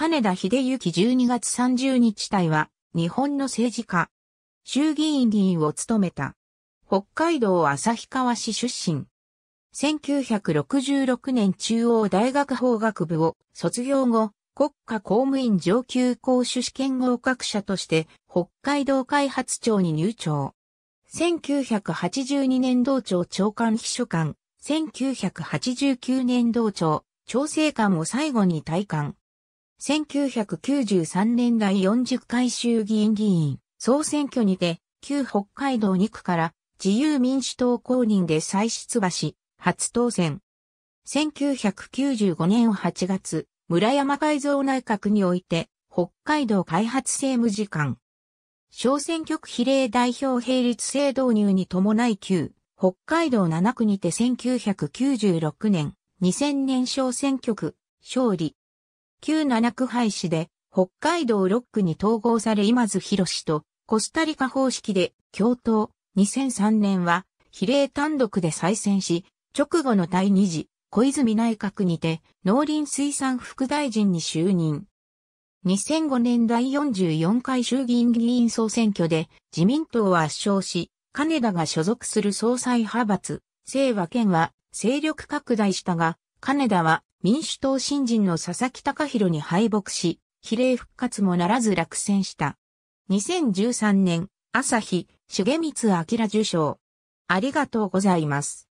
金田秀幸12月30日隊は、日本の政治家、衆議院議員を務めた。北海道旭川市出身。1966年中央大学法学部を卒業後、国家公務員上級講師試験合格者として北海道開発庁に入庁。1982年道庁長官秘書官、1989年道庁調整官を最後に退官。1993年第40回衆議院議員総選挙にて、旧北海道2区から自由民主党公認で再出馬し、初当選。1995年8月、村山改造内閣において、北海道開発政務次官。小選挙区比例代表並立制導入に伴い旧、北海道7区にて1996年、2000年小選挙区、勝利。旧七区廃止で、北海道6区に統合され今津博と、コスタリカ方式で、共闘、2003年は、比例単独で再選し、直後の第2次、小泉内閣にて、農林水産副大臣に就任。2005年第44回衆議院議員総選挙で、自民党は圧勝し、金田が所属する総裁派閥、清和県は、勢力拡大したが、金田は民主党新人の佐々木隆弘に敗北し、比例復活もならず落選した。2013年、朝日、重光明受賞。ありがとうございます。